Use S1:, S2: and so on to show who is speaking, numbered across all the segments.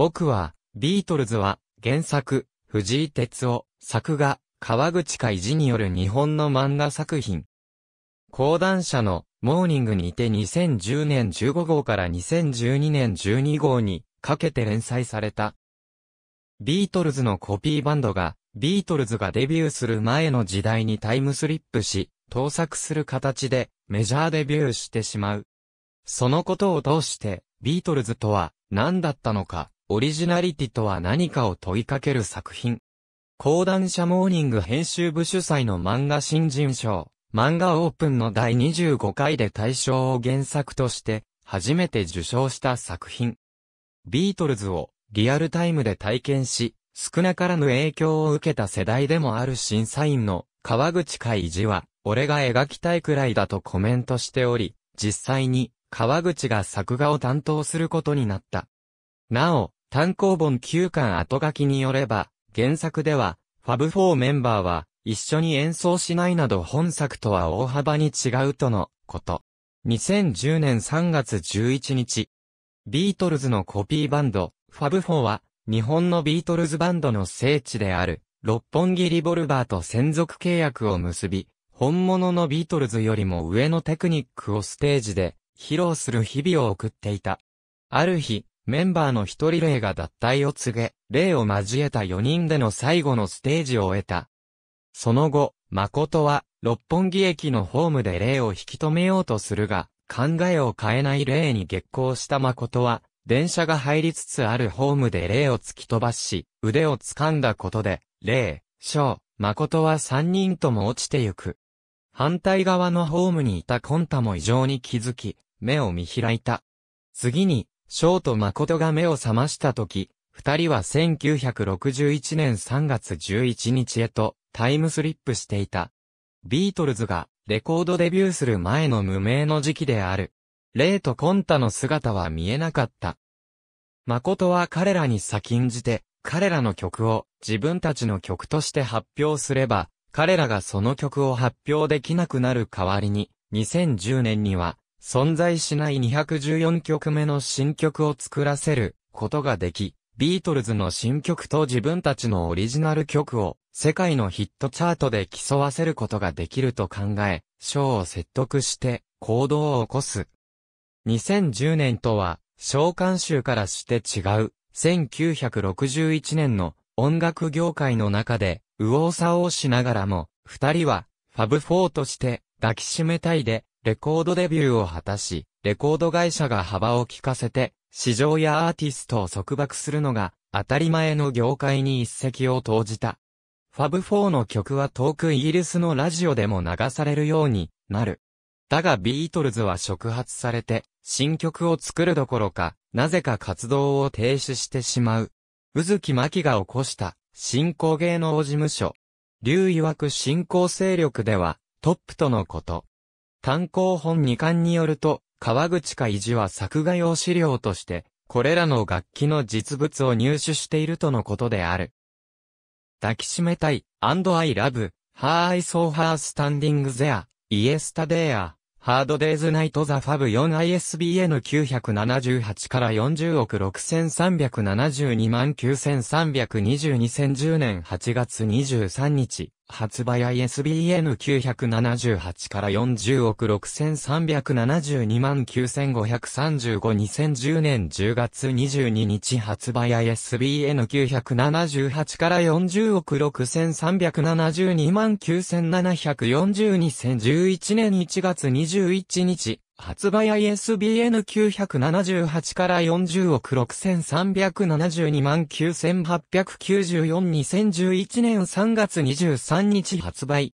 S1: 僕は、ビートルズは、原作、藤井哲夫、作画、川口海事による日本の漫画作品。講談社の、モーニングにて2010年15号から2012年12号にかけて連載された。ビートルズのコピーバンドが、ビートルズがデビューする前の時代にタイムスリップし、盗作する形でメジャーデビューしてしまう。そのことを通して、ビートルズとは何だったのか、オリジナリティとは何かを問いかける作品。講談社モーニング編集部主催の漫画新人賞、漫画オープンの第25回で大賞を原作として、初めて受賞した作品。ビートルズをリアルタイムで体験し、少なからぬ影響を受けた世代でもある審査員の川口海二は、俺が描きたいくらいだとコメントしており、実際に川口が作画を担当することになった。なお、単行本9巻後書きによれば、原作では、ファブ4メンバーは、一緒に演奏しないなど本作とは大幅に違うとのこと。2010年3月11日、ビートルズのコピーバンド、ファブ4は、日本のビートルズバンドの聖地である、六本木リボルバーと専属契約を結び、本物のビートルズよりも上のテクニックをステージで披露する日々を送っていた。ある日、メンバーの一人霊が脱退を告げ、霊を交えた4人での最後のステージを終えた。その後、誠は、六本木駅のホームで霊を引き止めようとするが、考えを変えない霊に激行した誠は、電車が入りつつあるホームで霊を突き飛ばし、腕を掴んだことで、霊、翔、誠は三人とも落ちてゆく。反対側のホームにいたコンタも異常に気づき、目を見開いた。次に、ショーと誠が目を覚ましたとき、二人は1961年3月11日へとタイムスリップしていた。ビートルズがレコードデビューする前の無名の時期である。レイとコンタの姿は見えなかった。誠は彼らに先んじて、彼らの曲を自分たちの曲として発表すれば、彼らがその曲を発表できなくなる代わりに、2010年には存在しない214曲目の新曲を作らせることができ、ビートルズの新曲と自分たちのオリジナル曲を世界のヒットチャートで競わせることができると考え、ショーを説得して行動を起こす。2010年とは、召喚集からして違う、1961年の音楽業界の中で、右往左往しながらも、二人は、ファブ4として、抱きしめたいで、レコードデビューを果たし、レコード会社が幅を利かせて、市場やアーティストを束縛するのが、当たり前の業界に一石を投じた。ファブ4の曲は遠くイギリスのラジオでも流されるようになる。だがビートルズは触発されて、新曲を作るどころか、なぜか活動を停止してしまう。宇月巻が起こした、新興芸能事務所。竜曰く新興勢力では、トップとのこと。単行本2巻によると、川口か海寺は作画用資料として、これらの楽器の実物を入手しているとのことである。抱きしめたい、and I love, her I saw her standing there, yesterday, hard days night the fab 4ISBN978 から40億6372万9322 0 1 0年8月23日。発売 ISBN978 から40億6372万95352010年10月22日発売 ISBN978 から40億6372万97402011年1月21日発売 ISBN 978から40億6372万9894-2011年3月23日発売。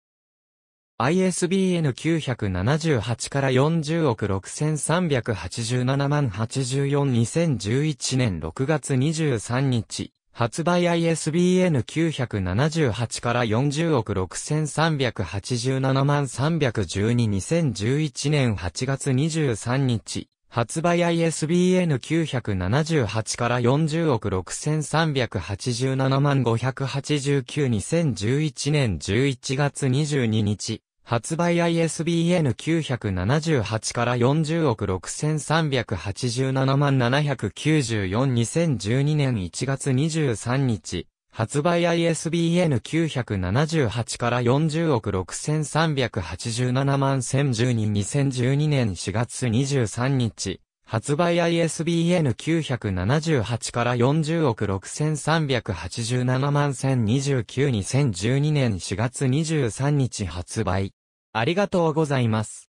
S1: ISBN 978から40億6387万84-2011年6月23日。発売 ISBN 978から40億6387万3122011年8月23日。発売 ISBN 978から40億6387万5892011年11月22日。発売 ISBN 978から40億6387万7942012年1月23日。発売 ISBN 978から40億6387万10122012年4月23日。発売 ISBN 978から40億6387万1029 2012年4月23日発売。ありがとうございます。